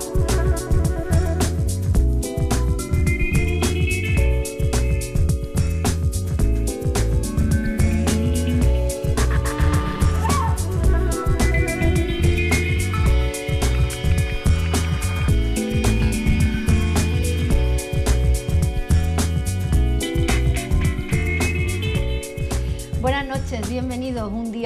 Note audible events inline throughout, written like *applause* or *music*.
Bye.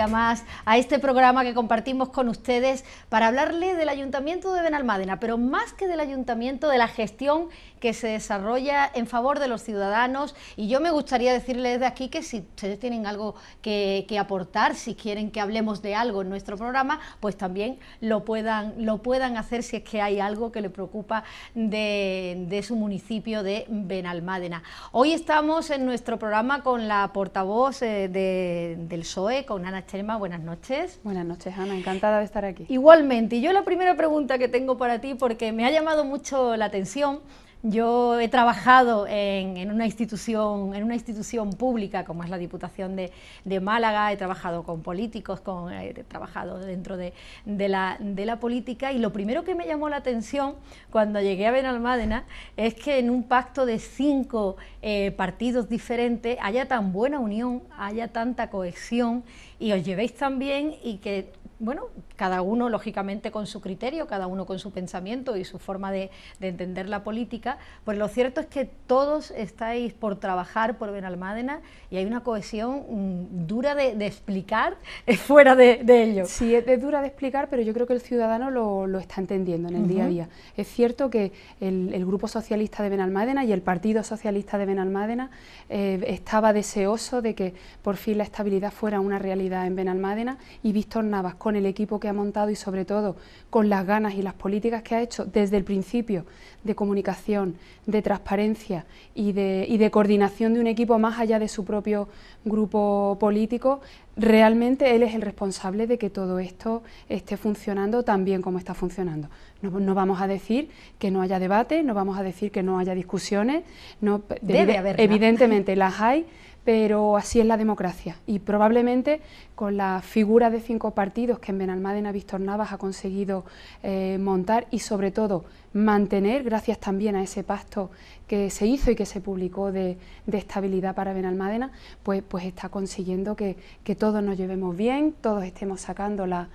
más a este programa que compartimos con ustedes para hablarle del Ayuntamiento de Benalmádena, pero más que del Ayuntamiento, de la gestión que se desarrolla en favor de los ciudadanos y yo me gustaría decirles de aquí que si ustedes tienen algo que, aportar, si quieren que hablemos de algo en nuestro programa, pues también lo puedan, lo puedan hacer si es que hay algo que le preocupa de, su municipio de Benalmádena. Hoy estamos en nuestro programa con la portavoz eh, del PSOE, con Ana Cherma. Buenas noches. Buenas noches, Ana. Encantada de estar aquí. Igualmente. Y yo la primera pregunta que tengo para ti, porque me ha llamado mucho la atención, yo he trabajado en, una institución, en una institución pública como es la Diputación de, Málaga, he trabajado con políticos, con, eh, he trabajado dentro de, la, política y lo primero que me llamó la atención cuando llegué a Benalmádena es que en un pacto de cinco eh, partidos diferentes haya tan buena unión, haya tanta cohesión y os llevéis tan bien y que bueno, cada uno lógicamente con su criterio, cada uno con su pensamiento y su forma de, entender la política, pues lo cierto es que todos estáis por trabajar por Benalmádena y hay una cohesión mm, dura de, explicar *laughs* fuera de, ello. Sí, es, dura de explicar, pero yo creo que el ciudadano lo, está entendiendo en el día a día. Es cierto que el, Grupo Socialista de Benalmádena y el Partido Socialista de Benalmádena eh, estaba deseoso de que por fin la estabilidad fuera una realidad en Benalmádena y Víctor Navas, el equipo que ha montado y sobre todo con las ganas y las políticas que ha hecho desde el principio de comunicación, de transparencia y de, coordinación de un equipo más allá de su propio grupo político, realmente él es el responsable de que todo esto esté funcionando tan bien como está funcionando. No, vamos a decir que no haya debate, no vamos a decir que no haya discusiones, no, Debe haber evidentemente las hay, pero así es la democracia y probablemente con la figura de cinco partidos que en Benalmádena Víctor Navas ha conseguido eh, montar y sobre todo mantener, gracias también a ese pacto que se hizo y que se publicó de, estabilidad para Benalmádena, pues, pues está consiguiendo que, todos nos llevemos bien, todos estemos sacando la,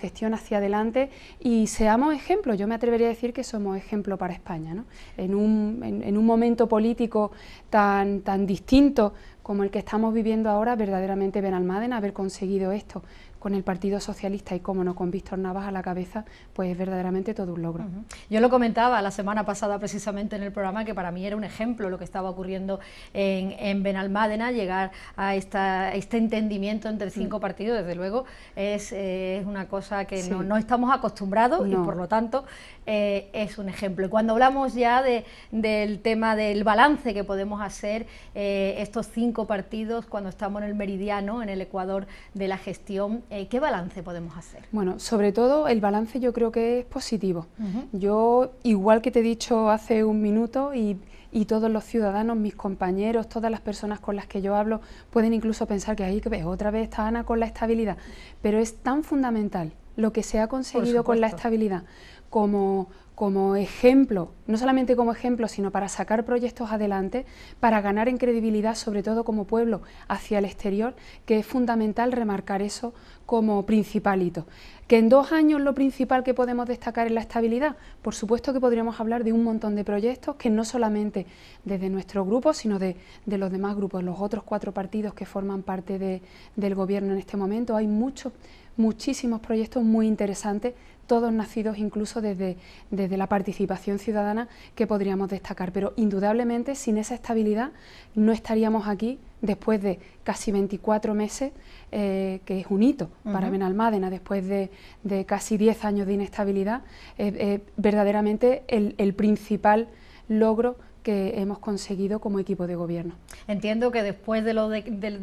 gestión hacia adelante y seamos ejemplo. Yo me atrevería a decir que somos ejemplo para España. ¿no? En, un, momento político tan distinto, como el que estamos viviendo ahora, verdaderamente Benalmádena haber conseguido esto con el Partido Socialista y, cómo no, con Víctor Navas a la cabeza, pues es verdaderamente todo un logro. Yo lo comentaba la semana pasada precisamente en el programa que para mí era un ejemplo lo que estaba ocurriendo en, Benalmádena, llegar a, esta, este entendimiento entre mm. cinco partidos, desde luego, es, eh, una cosa que no, estamos acostumbrados y por lo tanto eh, es un ejemplo. Y cuando hablamos ya de, del tema del balance que podemos hacer eh, estos cinco partidos cuando estamos en el meridiano, en el Ecuador de la gestión, eh, ¿Qué balance podemos hacer? Bueno, sobre todo el balance yo creo que es positivo. Yo, igual que te he dicho hace un minuto, y, y, todos los ciudadanos, mis compañeros, todas las personas con las que yo hablo, pueden incluso pensar que ahí otra vez está Ana con la estabilidad. Pero es tan fundamental lo que se ha conseguido con la estabilidad como, como ejemplo, no solamente como ejemplo, sino para sacar proyectos adelante, para ganar en credibilidad, sobre todo como pueblo, hacia el exterior, que es fundamental remarcar eso como principal hito. Que en dos años lo principal que podemos destacar es la estabilidad. Por supuesto que podríamos hablar de un montón de proyectos que no solamente desde nuestro grupo, sino de, de los demás grupos, los otros cuatro partidos que forman parte de, del gobierno en este momento. Hay muchos, muchísimos proyectos muy interesantes todos nacidos incluso desde, la participación ciudadana que podríamos destacar. Pero indudablemente sin esa estabilidad no estaríamos aquí después de casi 24 meses, eh, que es un hito para Benalmádena, después de, de, casi 10 años de inestabilidad, eh, eh, verdaderamente el, el principal logro que hemos conseguido como equipo de gobierno. Entiendo que después de, lo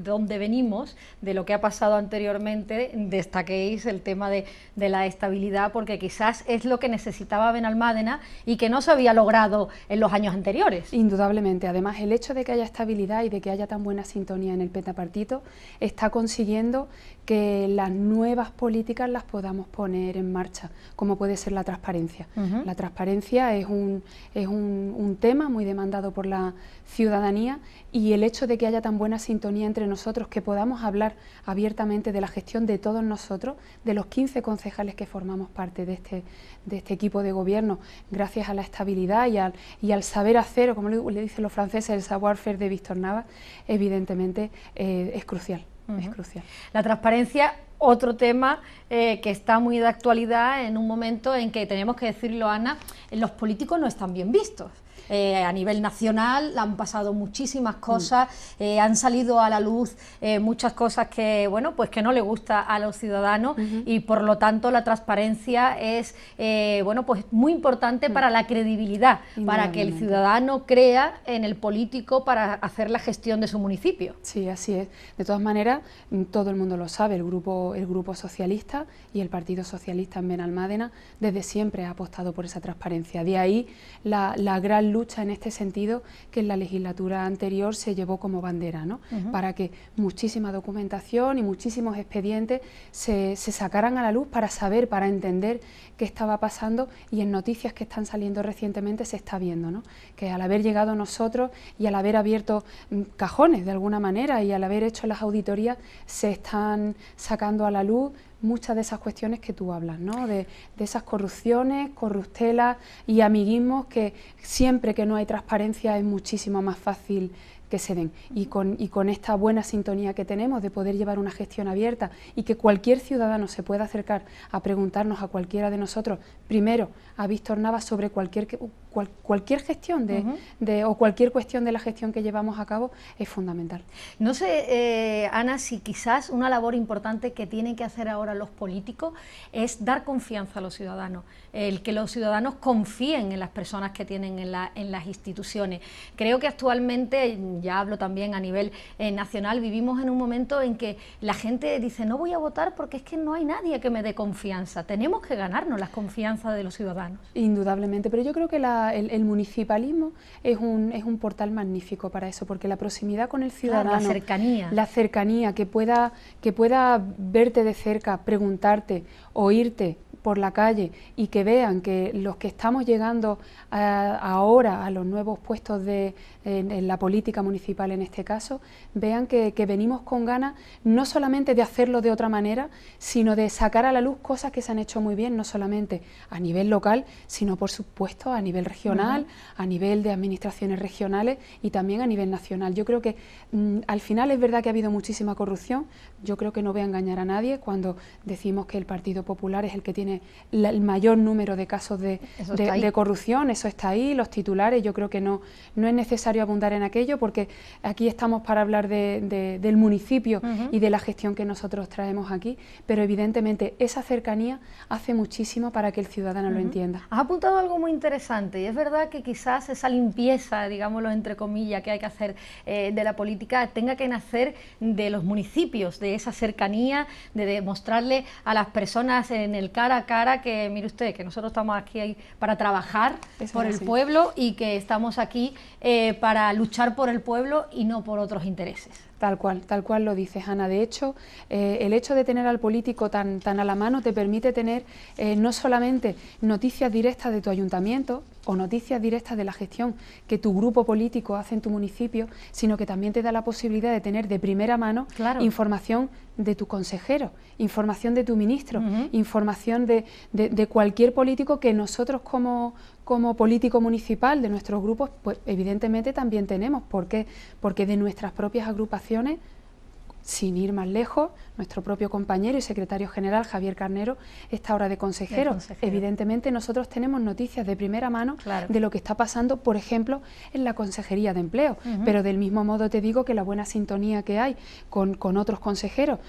donde venimos, de lo que ha pasado anteriormente, destaquéis el tema de, la estabilidad, porque quizás es lo que necesitaba Benalmádena y que no se había logrado en los años anteriores. Indudablemente. Además, el hecho de que haya estabilidad y de que haya tan buena sintonía en el petapartito está consiguiendo que las nuevas políticas las podamos poner en marcha, como puede ser la transparencia. La transparencia es un, es un tema muy demandado por la ciudadanía y el hecho de que haya tan buena sintonía entre nosotros, que podamos hablar abiertamente de la gestión de todos nosotros, de los 15 concejales que formamos parte de este, de este equipo de gobierno, gracias a la estabilidad y al, y al saber hacer, o como le, dicen los franceses, el savoir-faire de Víctor Nava, evidentemente eh, es crucial. Es crucial. La transparencia otro tema eh, que está muy de actualidad en un momento en que tenemos que decirlo, Ana, los políticos no están bien vistos. Eh, a nivel nacional, han pasado muchísimas mm. cosas, eh, han salido a la luz eh, muchas cosas que, bueno, pues que no le gusta a los ciudadanos y por lo tanto la transparencia es, bueno, pues muy importante mm. para la credibilidad, para que el ciudadano crea en el político para hacer la gestión de su municipio. Sí, así es. De todas maneras, mm, todo el mundo lo sabe, el grupo, el grupo socialista y el Partido Socialista en Benalmádena desde siempre ha apostado por esa transparencia. De ahí la, la gran lucha en este sentido que en la legislatura anterior se llevó como bandera, para que muchísima documentación y muchísimos expedientes se, se sacaran a la luz para saber, para entender qué estaba pasando y en noticias que están saliendo recientemente se está viendo, que al haber llegado nosotros y al haber abierto mm, cajones de alguna manera y al haber hecho las auditorías se están sacando a la luz muchas de esas cuestiones que tú hablas, ¿no? de, esas corrupciones, corruptelas y amiguismos que siempre que no hay transparencia es muchísimo más fácil que se den. Y con, y con, esta buena sintonía que tenemos de poder llevar una gestión abierta y que cualquier ciudadano se pueda acercar a preguntarnos a cualquiera de nosotros, primero a Víctor Nava sobre cualquier que cualquier gestión de, o cualquier cuestión de la gestión que llevamos a cabo es fundamental. No sé, eh, Ana, si quizás una labor importante que tienen que hacer ahora los políticos es dar confianza a los ciudadanos, el que los ciudadanos confíen en las personas que tienen en, las instituciones. Creo que actualmente, ya hablo también a nivel eh, nacional, vivimos en un momento en que la gente dice no voy a votar porque es que no hay nadie que me dé confianza. Tenemos que ganarnos las confianza de los ciudadanos. Indudablemente, pero yo creo que la el, municipalismo es un, portal magnífico para eso, porque la proximidad con el ciudadano, la cercanía, la cercanía que que pueda verte de cerca, preguntarte, oírte, por la calle y que vean que los que estamos llegando eh, ahora a los nuevos puestos de, la política municipal en este caso, vean que, venimos con ganas no solamente de hacerlo de otra manera, sino de sacar a la luz cosas que se han hecho muy bien, no solamente a nivel local, sino por supuesto a nivel regional, a nivel de administraciones regionales y también a nivel nacional. Yo creo que mm, al final es verdad que ha habido muchísima corrupción, yo creo que no voy a engañar a nadie cuando decimos que el Partido Popular es el que tiene el mayor número de casos de, corrupción, eso está ahí, los titulares, yo creo que no, no es necesario abundar en aquello porque aquí estamos para hablar de, del municipio y de la gestión que nosotros traemos aquí, pero evidentemente esa cercanía hace muchísimo para que el ciudadano lo entienda. Has apuntado algo muy interesante y es verdad que quizás esa limpieza, digámoslo entre comillas, que hay que hacer eh, de la política tenga que nacer de los municipios, de esa cercanía, de demostrarle a las personas en el cara cara que, mire usted, que nosotros estamos aquí para trabajar por el pueblo y que estamos aquí eh, para luchar por el pueblo y no por otros intereses. Tal cual, tal cual lo dices, Ana. De hecho, eh, el hecho de tener al político tan, tan a la mano te permite tener eh, no solamente noticias directas de tu ayuntamiento o noticias directas de la gestión que tu grupo político hace en tu municipio, sino que también te da la posibilidad de tener de primera mano información de tu consejero, información de tu ministro, información de, de, cualquier político que nosotros como, como político municipal de nuestros grupos, pues evidentemente también tenemos. ¿Por qué? Porque de nuestras propias agrupaciones, sin ir más lejos, nuestro propio compañero y secretario general Javier Carnero está ahora de consejero. Evidentemente nosotros tenemos noticias de primera mano de lo que está pasando, por ejemplo, en la Consejería de Empleo. Pero del mismo modo te digo que la buena sintonía que hay con, con otros consejeros,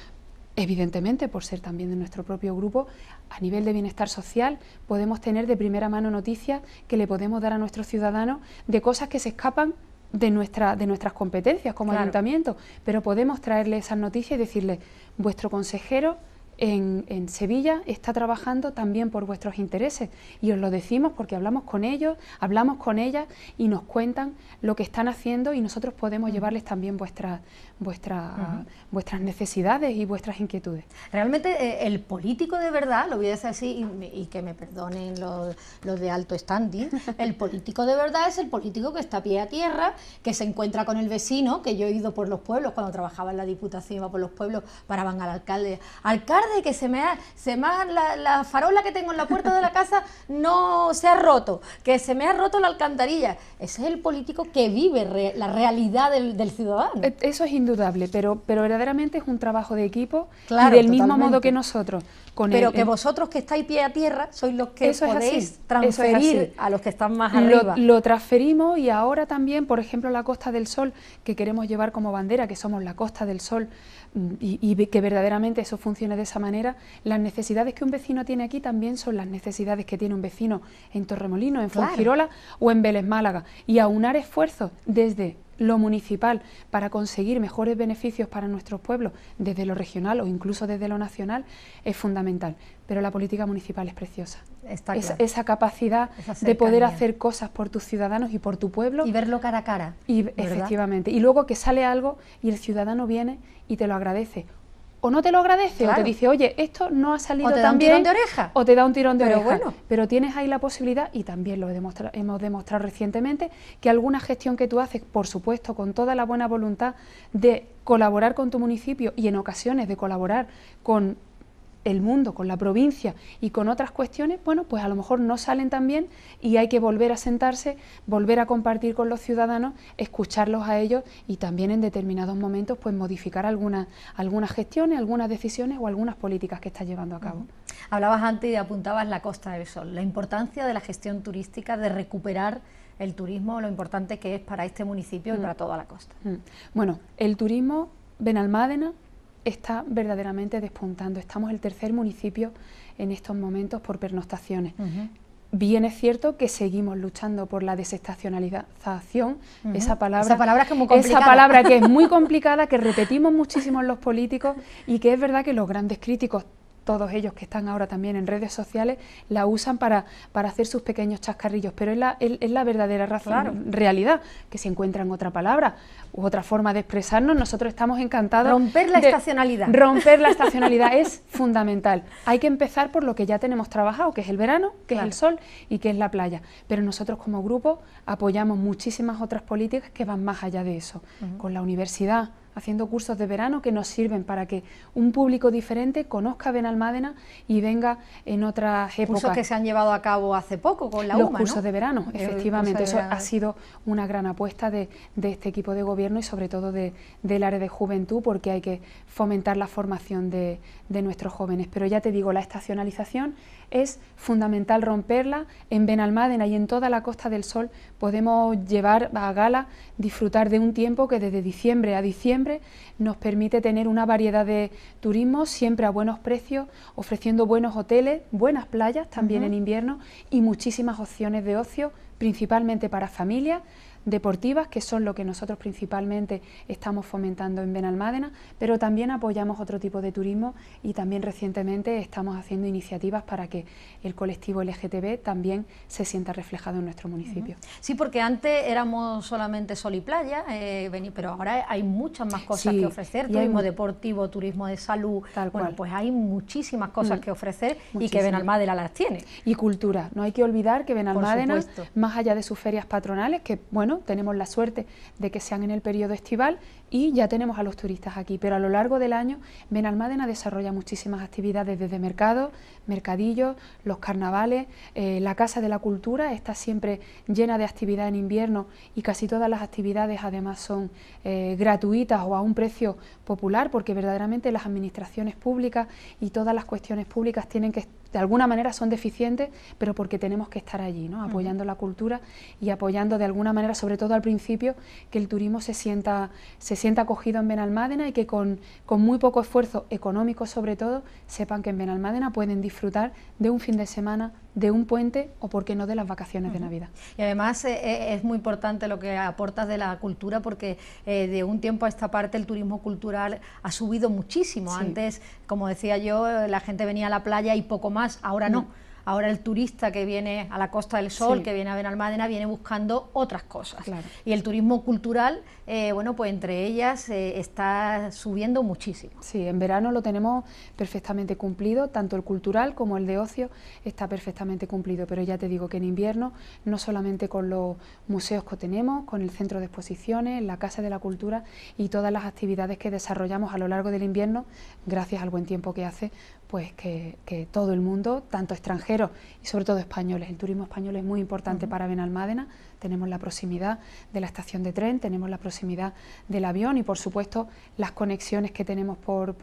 Evidentemente, por ser también de nuestro propio grupo, a nivel de bienestar social podemos tener de primera mano noticias que le podemos dar a nuestros ciudadanos de cosas que se escapan de, nuestra, de nuestras competencias como ayuntamiento, pero podemos traerle esas noticias y decirles, vuestro consejero en, en, Sevilla está trabajando también por vuestros intereses y os lo decimos porque hablamos con ellos, hablamos con ellas y nos cuentan lo que están haciendo y nosotros podemos mm. llevarles también vuestras, vuestra, vuestras necesidades y vuestras inquietudes. Realmente eh, el político de verdad, lo voy a decir así y, que me perdonen los, los de alto standing, *laughs* el político de verdad es el político que está pie a tierra, que se encuentra con el vecino, que yo he ido por los pueblos, cuando trabajaba en la Diputación iba por los pueblos, paraban al alcalde, alcalde que se me ha, se me la, farola que tengo en la puerta de la casa no se ha roto, que se me ha roto la alcantarilla. Ese es el político que vive la realidad del, del ciudadano. E, eso es pero, pero verdaderamente es un trabajo de equipo y del mismo modo que nosotros. Con pero que vosotros que estáis pie a tierra sois los que podéis transferir a los que están más arriba. Lo, transferimos y ahora también, por ejemplo, la Costa del Sol, que queremos llevar como bandera, que somos la Costa del Sol, mm, y, que verdaderamente eso funcione de esa manera, las necesidades que un vecino tiene aquí también son las necesidades que tiene un vecino en Torremolino, en Fongirola o en Vélez Málaga. Y aunar esfuerzos desde lo municipal para conseguir mejores beneficios para nuestros pueblos desde lo regional o incluso desde lo nacional es fundamental, pero la política municipal es preciosa. esa capacidad de poder hacer cosas por tus ciudadanos y por tu pueblo. Y verlo cara a cara. efectivamente. Y luego que sale algo y el ciudadano viene y te lo agradece o no te lo agradece o te dice, oye, esto no ha salido tan bien. O te da un tirón de oreja. O te da un tirón de Pero Bueno. Pero tienes ahí la posibilidad, y también lo hemos demostrado recientemente, que alguna gestión que tú haces, por supuesto, con toda la buena voluntad de colaborar con tu municipio y en ocasiones de colaborar con el mundo, con la provincia y con otras cuestiones, bueno, pues a lo mejor no salen tan bien y hay que volver a sentarse, volver a compartir con los ciudadanos, escucharlos a ellos y también en determinados momentos pues modificar algunas, algunas gestiones, algunas decisiones o algunas políticas que está llevando a cabo. Hablabas antes y apuntabas la Costa del Sol, la importancia de la gestión turística, de recuperar el turismo, lo importante que es para este municipio y mm. para toda la costa. Mm. Bueno, el turismo, Benalmádena está verdaderamente despuntando. Estamos el tercer municipio en estos momentos por pernoctaciones. Bien es cierto que seguimos luchando por la desestacionalización, esa palabra, palabra, esa palabra que es muy complicada, que repetimos muchísimo los políticos y que es verdad que los grandes críticos todos ellos que están ahora también en redes sociales, la usan para, hacer sus pequeños chascarrillos, pero es la, verdadera razón, realidad, que si encuentran otra palabra u otra forma de expresarnos, nosotros estamos encantados. Romper la estacionalidad. Romper la *laughs* estacionalidad es fundamental. Hay que empezar por lo que ya tenemos trabajado, que es el verano, que es el sol y que es la playa. Pero nosotros como grupo apoyamos muchísimas otras políticas que van más allá de eso, con la universidad haciendo cursos de verano que nos sirven para que un público diferente conozca Benalmádena y venga en otras épocas. Cursos que se han llevado a cabo hace poco con la Los cursos de verano, efectivamente. Eso ha sido una gran apuesta de, este equipo de gobierno y sobre todo del área de juventud porque hay que fomentar la formación de nuestros jóvenes. Pero ya te digo, la estacionalización es fundamental romperla. En Benalmádena y en toda la Costa del Sol podemos llevar a gala, disfrutar de un tiempo que desde diciembre a diciembre nos permite tener una variedad de turismo siempre a buenos precios, ofreciendo buenos hoteles, buenas playas también en invierno y muchísimas opciones de ocio, principalmente para familias deportivas, que son lo que nosotros principalmente estamos fomentando en Benalmádena, pero también apoyamos otro tipo de turismo y también recientemente estamos haciendo iniciativas para que el colectivo LGTB también se sienta reflejado en nuestro municipio. Sí, porque antes éramos solamente sol y playa, eh, pero ahora hay muchas más cosas que ofrecer, turismo deportivo, turismo de salud, bueno, pues hay muchísimas cosas mm. que ofrecer y que Benalmádena las tiene. Y cultura, no hay que olvidar que Benalmádena, más allá de sus ferias patronales, que bueno, tenemos la suerte de que sean en el periodo estival y ya tenemos a los turistas aquí, pero a lo largo del año Benalmádena desarrolla muchísimas actividades desde mercados, mercadillos, los carnavales, eh, la Casa de la Cultura está siempre llena de actividad en invierno y casi todas las actividades además son eh, gratuitas o a un precio popular porque verdaderamente las administraciones públicas y todas las cuestiones públicas tienen que de alguna manera son deficientes, pero porque tenemos que estar allí, ¿no? apoyando la cultura y apoyando de alguna manera, sobre todo al principio, que el turismo se sienta, se sienta acogido en Benalmádena y que con, con, muy poco esfuerzo económico sobre todo sepan que en Benalmádena pueden disfrutar de un fin de semana, de un puente o, por qué no, de las vacaciones de Navidad. Y además eh, eh, es muy importante lo que aportas de la cultura porque eh, de un tiempo a esta parte el turismo cultural ha subido muchísimo. Antes, como decía yo, la gente venía a la playa y poco más, ahora mm. no Ahora el turista que viene a la Costa del Sol, que viene a Benalmádena, viene buscando otras cosas. Y el turismo cultural, eh, bueno, pues entre ellas eh, está subiendo muchísimo. Sí, en verano lo tenemos perfectamente cumplido, tanto el cultural como el de ocio está perfectamente cumplido, pero ya te digo que en invierno, no solamente con los museos que tenemos, con el centro de exposiciones, la Casa de la Cultura y todas las actividades que desarrollamos a lo largo del invierno, gracias al buen tiempo que hace, pues que, todo el mundo, tanto extranjero y sobre todo españoles. El turismo español es muy importante para Benalmádena tenemos la proximidad de la estación de tren, tenemos la proximidad del avión y por supuesto las conexiones que tenemos por,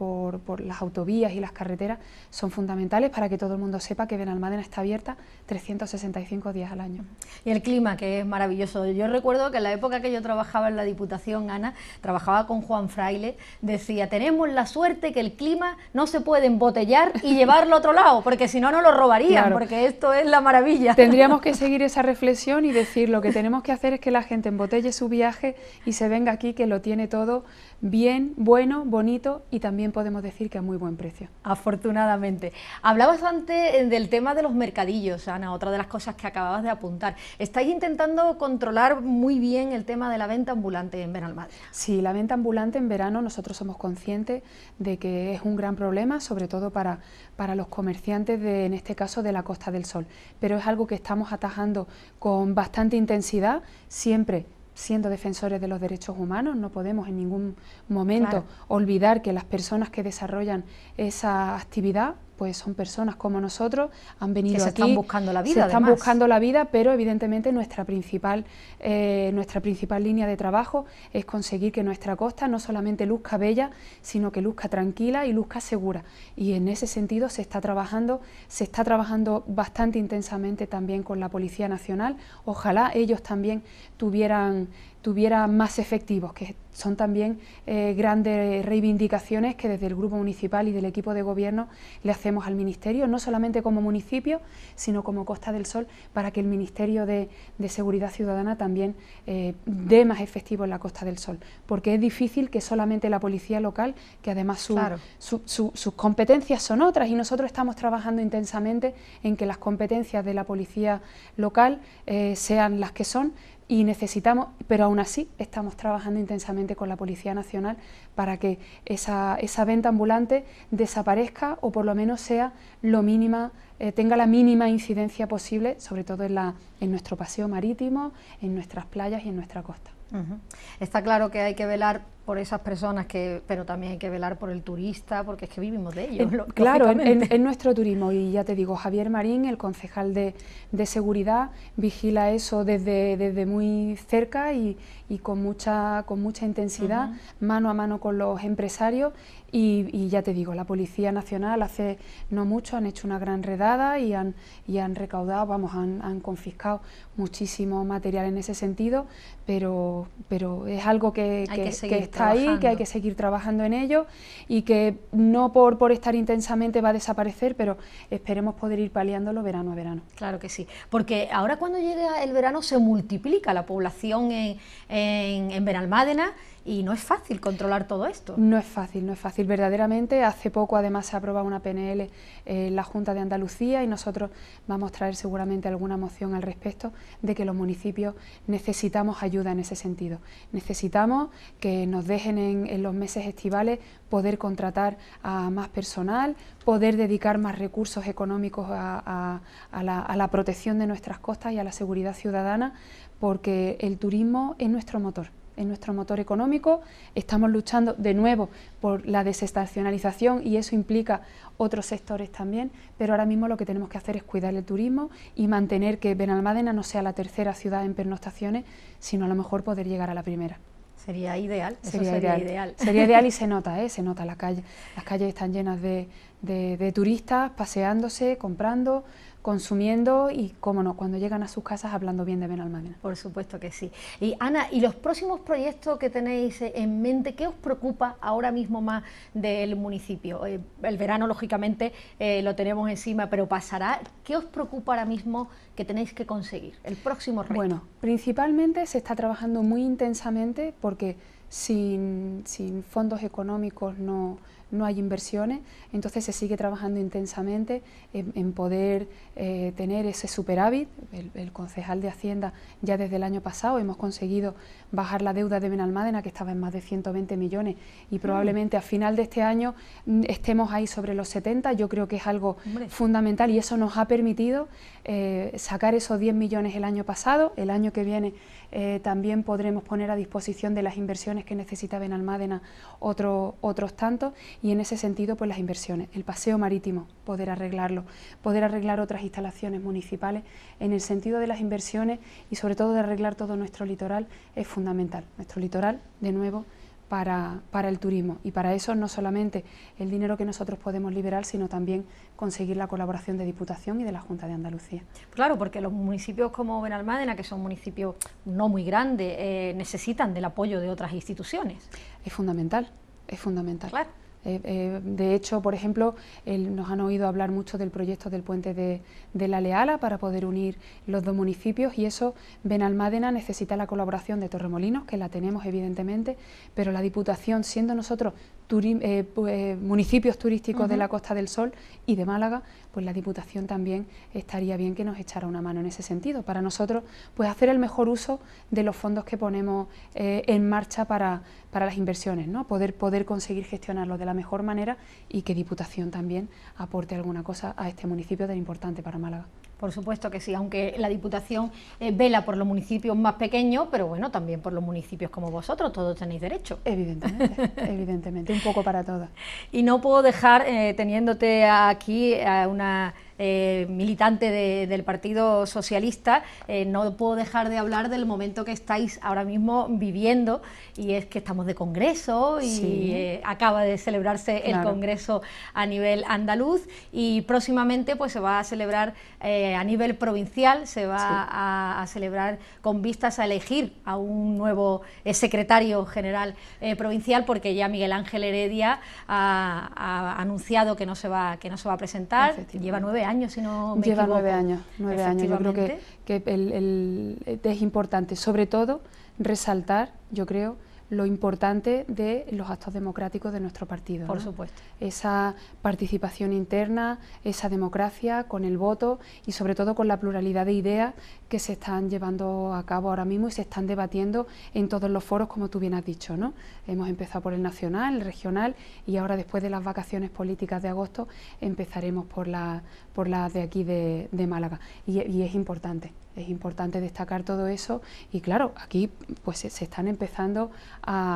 las autovías y las carreteras son fundamentales para que todo el mundo sepa que Benalmádena está abierta 365 días al año. Y el clima, que es maravilloso. Yo recuerdo que en la época que yo trabajaba en la Diputación, Ana, trabajaba con Juan Fraile, decía, tenemos la suerte que el clima no se puede embotellar y llevarlo a otro lado, porque si no, no lo robarían, porque esto es la maravilla. Tendríamos *laughs* que seguir esa reflexión y decir lo que que tenemos que hacer es que la gente embotelle su viaje y se venga aquí, que lo tiene todo bien, bueno, bonito y también podemos decir que a muy buen precio. Afortunadamente. Hablabas antes eh, del tema de los mercadillos, Ana, otra de las cosas que acababas de apuntar. Estáis intentando controlar muy bien el tema de la venta ambulante en Benalmádena. Sí, la venta ambulante en verano nosotros somos conscientes de que es un gran problema, sobre todo para, para los comerciantes, de, en este caso de la Costa del Sol, pero es algo que estamos atajando con bastante intensidad siempre siendo defensores de los derechos humanos, no podemos en ningún momento olvidar que las personas que desarrollan esa actividad pues son personas como nosotros, han venido que se están buscando la vida. Se están buscando la vida, pero evidentemente nuestra principal, eh, nuestra principal línea de trabajo es conseguir que nuestra costa no solamente luzca bella, sino que luzca tranquila y luzca segura. Y en ese sentido se está trabajando, se está trabajando bastante intensamente también con la Policía Nacional. Ojalá ellos también tuvieran, tuvieran más efectivos, que son también eh, grandes reivindicaciones que desde el Grupo Municipal y del equipo de gobierno le hacemos al Ministerio, no solamente como municipio, sino como Costa del Sol, para que el Ministerio de, Seguridad Ciudadana también eh, dé más efectivo en la Costa del Sol, porque es difícil que solamente la policía local, que además sus competencias son otras y nosotros estamos trabajando intensamente en que las competencias de la policía local eh, sean las que son, y necesitamos, pero aún así estamos trabajando intensamente con la Policía Nacional para que esa, esa venta ambulante desaparezca o por lo menos sea lo mínima, eh, tenga la mínima incidencia posible, sobre todo en, la, en nuestro paseo marítimo, en nuestras playas y en nuestra costa. Está claro que hay que velar por esas personas, que, pero también hay que velar por el turista, porque es que vivimos de ellos. claro, en nuestro turismo, y ya te digo, Javier Marín, el concejal de, seguridad, vigila eso desde, desde muy cerca y, con, mucha, con mucha intensidad, mano a mano con los empresarios, y, ya te digo, la Policía Nacional hace no mucho, han hecho una gran redada y han, y han recaudado, vamos, han, han confiscado muchísimo material en ese sentido, pero pero, es algo que, está ahí, que hay que seguir trabajando en ello y que no por, por estar intensamente va a desaparecer, pero esperemos poder ir paliándolo verano a verano. Claro que sí, porque ahora cuando llega el verano se multiplica la población en, en, en y no es fácil controlar todo esto. No es fácil, no es fácil. Verdaderamente, hace poco además se ha aprobado una PNL en la Junta de Andalucía y nosotros vamos a traer seguramente alguna moción al respecto de que los municipios necesitamos ayuda en ese sentido. Necesitamos que nos dejen en, los meses estivales poder contratar a más personal, poder dedicar más recursos económicos a la protección de nuestras costas y a la seguridad ciudadana, porque el turismo es nuestro motor en nuestro motor económico, estamos luchando de nuevo por la desestacionalización y eso implica otros sectores también, pero ahora mismo lo que tenemos que hacer es cuidar el turismo y mantener que Benalmádena no sea la tercera ciudad en pernoctaciones, sino a lo mejor poder llegar a la primera. Sería ideal, sería, ideal. Sería *laughs* ideal y se nota, ¿eh? se nota la calle. Las calles están llenas de, de turistas paseándose, comprando, consumiendo y, cómo no, cuando llegan a sus casas hablando bien de Benalmádena. Por supuesto que sí. Y Ana, ¿y los próximos proyectos que tenéis en mente, qué os preocupa ahora mismo más del municipio? Eh, el verano, lógicamente, eh, lo tenemos encima, pero pasará. ¿Qué os preocupa ahora mismo que tenéis que conseguir? El próximo reto. Bueno, principalmente se está trabajando muy intensamente porque sin fondos económicos no no hay inversiones, entonces se sigue trabajando intensamente en, poder eh, tener ese superávit. El, concejal de Hacienda ya desde el año pasado hemos conseguido bajar la deuda de Benalmádena, que estaba en más de 120 millones, y probablemente a final de este año mm, estemos ahí sobre los 70. Yo creo que es algo fundamental y eso nos ha permitido eh, sacar esos 10 millones el año pasado. El año que viene eh, también podremos poner a disposición de las inversiones que necesita Benalmádena otros tantos y en ese sentido pues las inversiones, el paseo marítimo, poder arreglarlo, poder arreglar otras instalaciones municipales, en el sentido de las inversiones y sobre todo de arreglar todo nuestro litoral es fundamental. Nuestro litoral, de nuevo, para, el turismo y para eso no solamente el dinero que nosotros podemos liberar, sino también conseguir la colaboración de Diputación y de la Junta de Andalucía. Claro, porque los municipios como Benalmádena, que son municipios no muy grandes, eh, necesitan del apoyo de otras instituciones. Es fundamental, es fundamental. Claro. Eh, eh, de hecho, por ejemplo, nos han oído hablar mucho del proyecto del puente de, de, la Leala para poder unir los dos municipios y eso Benalmádena necesita la colaboración de Torremolinos, que la tenemos evidentemente, pero la Diputación, siendo nosotros eh, pues, eh, municipios turísticos de la Costa del Sol y de Málaga, pues la Diputación también estaría bien que nos echara una mano en ese sentido, para nosotros pues hacer el mejor uso de los fondos que ponemos eh, en marcha para, para las inversiones, ¿no? poder, poder conseguir gestionarlo de la mejor manera y que Diputación también aporte alguna cosa a este municipio tan importante para Málaga. Por supuesto que sí, aunque la Diputación eh, vela por los municipios más pequeños, pero bueno, también por los municipios como vosotros, todos tenéis derecho. Evidentemente, *laughs* evidentemente, un poco para todas. Y no puedo dejar, eh, teniéndote aquí a eh, una eh, militante del Partido Socialista, eh, no puedo dejar de hablar del momento que estáis ahora mismo viviendo y es que estamos de Congreso y eh, acaba de celebrarse el Congreso a nivel andaluz y próximamente pues se va a celebrar a nivel provincial, se va a, celebrar con vistas a elegir a un nuevo secretario general provincial porque ya Miguel Ángel Heredia ha, ha, anunciado que no se va, que no se va a presentar, lleva nueve años, Lleva nueve años, nueve años. Yo creo que, que es importante, sobre todo, resaltar, yo creo, lo importante de los actos democráticos de nuestro partido. Por supuesto. Esa participación interna, esa democracia con el voto y sobre todo con la pluralidad de ideas que se están llevando a cabo ahora mismo y se están debatiendo en todos los foros, como tú bien has dicho. ¿no? Hemos empezado por el nacional, el regional y ahora después de las vacaciones políticas de agosto empezaremos por la, por la de aquí de, Málaga y es importante. Es importante destacar todo eso y claro, aquí pues se, están empezando a,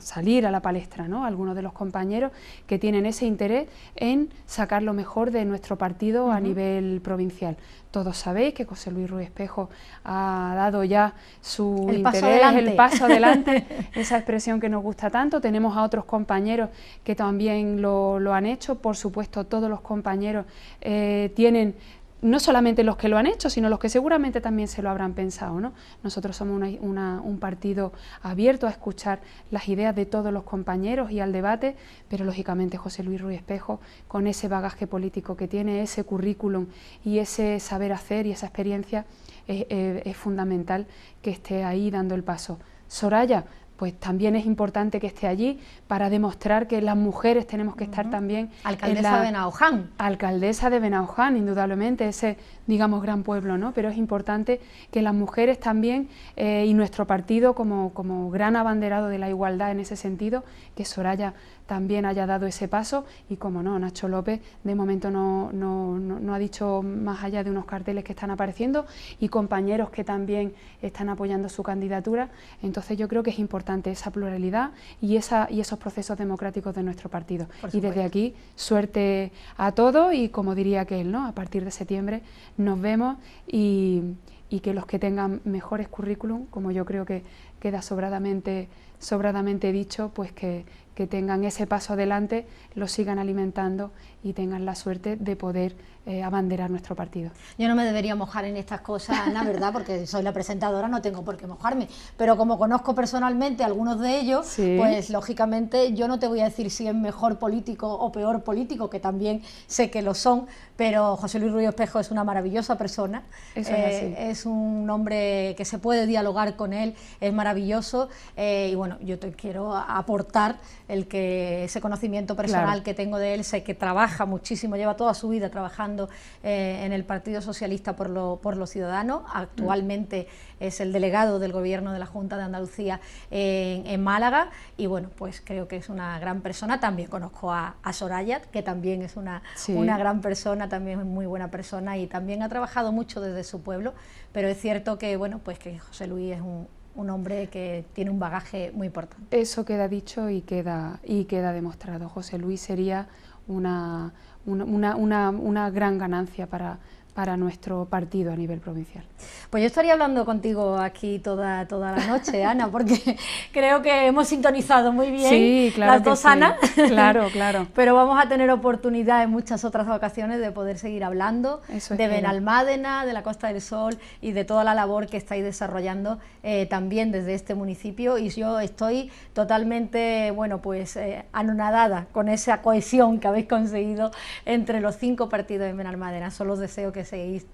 salir a la palestra ¿no? algunos de los compañeros que tienen ese interés en sacar lo mejor de nuestro partido a nivel provincial. Todos sabéis que José Luis Ruiz Espejo ha dado ya su el interés, paso el paso adelante, *laughs* esa expresión que nos gusta tanto. Tenemos a otros compañeros que también lo, han hecho, por supuesto todos los compañeros eh, tienen no solamente los que lo han hecho, sino los que seguramente también se lo habrán pensado. Nosotros somos un partido abierto a escuchar las ideas de todos los compañeros y al debate, pero lógicamente José Luis Ruiz Espejo, con ese bagaje político que tiene, ese currículum y ese saber hacer y esa experiencia, es, es fundamental que esté ahí dando el paso. Soraya, pues también es importante que esté allí para demostrar que las mujeres tenemos que estar también. Alcaldesa de Benaoján. Alcaldesa de Benaoján, indudablemente, ese, digamos, gran pueblo, ¿no? Pero es importante que las mujeres también, eh, y nuestro partido como, como gran abanderado de la igualdad en ese sentido, que Soraya también haya dado ese paso y como no, Nacho López de momento no, ha dicho más allá de unos carteles que están apareciendo y compañeros que también están apoyando su candidatura, entonces yo creo que es importante esa pluralidad y, esa, y esos procesos democráticos de nuestro partido. Y desde aquí, suerte a todos y como diría que él, ¿no? a partir de septiembre nos vemos y, y que los que tengan mejores currículum, como yo creo que queda sobradamente, sobradamente dicho, pues que, que tengan ese paso adelante, lo sigan alimentando y tengan la suerte de poder eh, abanderar nuestro partido. Yo no me debería mojar en estas cosas, la ¿verdad? Porque soy la presentadora, no tengo por qué mojarme. Pero como conozco personalmente algunos de ellos, pues lógicamente yo no te voy a decir si es mejor político o peor político, que también sé que lo son, pero José Luis Rubio Espejo es una maravillosa persona. Eh, es, un hombre que se puede dialogar con él, es maravilloso. Eh, y bueno, yo te quiero aportar el que ese conocimiento personal que tengo de él, sé que trabaja muchísimo, lleva toda su vida trabajando eh, en el Partido Socialista por, por los ciudadanos, actualmente mm. es el delegado del gobierno de la Junta de Andalucía en, Málaga y bueno, pues creo que es una gran persona, también conozco a, Sorayat Soraya, que también es una, una gran persona, también es muy buena persona y también ha trabajado mucho desde su pueblo, pero es cierto que bueno, pues que José Luis es un un hombre que tiene un bagaje muy importante. Eso queda dicho y queda, y queda demostrado. José Luis sería una, una, una gran ganancia para, para nuestro partido a nivel provincial. Pues yo estaría hablando contigo aquí toda, toda la noche, Ana, porque *laughs* creo que hemos sintonizado muy bien sí, claro las dos Ana. Claro, *laughs* claro. Pero vamos a tener oportunidad en muchas otras ocasiones de poder seguir hablando de Benalmádena, de la Costa del Sol y de toda la labor que estáis desarrollando eh, también desde este municipio. Y yo estoy totalmente, bueno, pues eh, anonadada con esa cohesión que habéis conseguido entre los cinco partidos de Benalmádena. Solo deseo que seguís,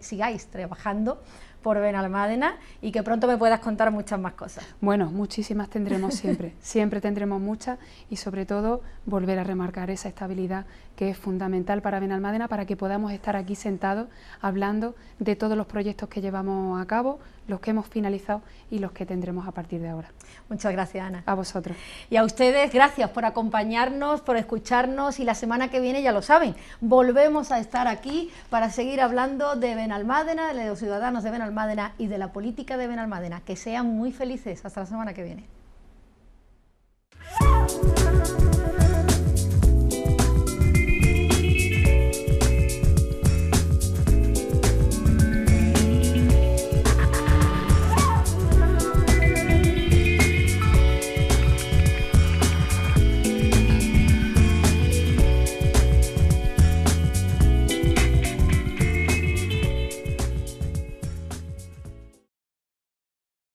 sigáis trabajando por Benalmádena y que pronto me puedas contar muchas más cosas. Bueno, muchísimas tendremos siempre, *laughs* siempre tendremos muchas y sobre todo volver a remarcar esa estabilidad que es fundamental para Benalmádena para que podamos estar aquí sentados hablando de todos los proyectos que llevamos a cabo, los que hemos finalizado y los que tendremos a partir de ahora. Muchas gracias, Ana. A vosotros. Y a ustedes, gracias por acompañarnos, por escucharnos y la semana que viene, ya lo saben, volvemos a estar aquí para seguir hablando de Benalmádena, de los ciudadanos de Benalmádena y de la política de Benalmádena. Que sean muy felices. Hasta la semana que viene.